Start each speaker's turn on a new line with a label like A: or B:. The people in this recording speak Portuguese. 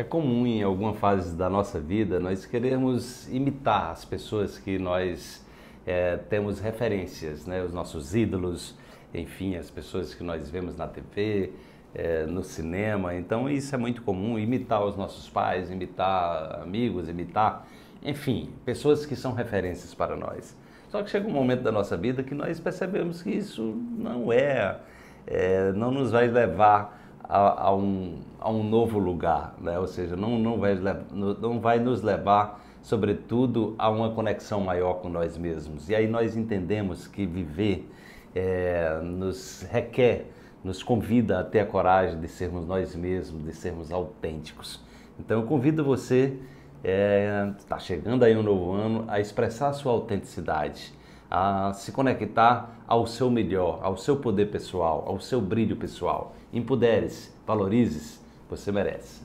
A: É comum em alguma fase da nossa vida nós queremos imitar as pessoas que nós é, temos referências, né? os nossos ídolos, enfim, as pessoas que nós vemos na TV, é, no cinema. Então isso é muito comum, imitar os nossos pais, imitar amigos, imitar, enfim, pessoas que são referências para nós. Só que chega um momento da nossa vida que nós percebemos que isso não é, é não nos vai levar a, a, um, a um novo lugar, né? ou seja, não, não, vai, não vai nos levar, sobretudo, a uma conexão maior com nós mesmos. E aí nós entendemos que viver é, nos requer, nos convida a ter a coragem de sermos nós mesmos, de sermos autênticos. Então eu convido você, está é, tá chegando aí um novo ano, a expressar a sua autenticidade a se conectar ao seu melhor, ao seu poder pessoal, ao seu brilho pessoal. empodere valorizes, você merece.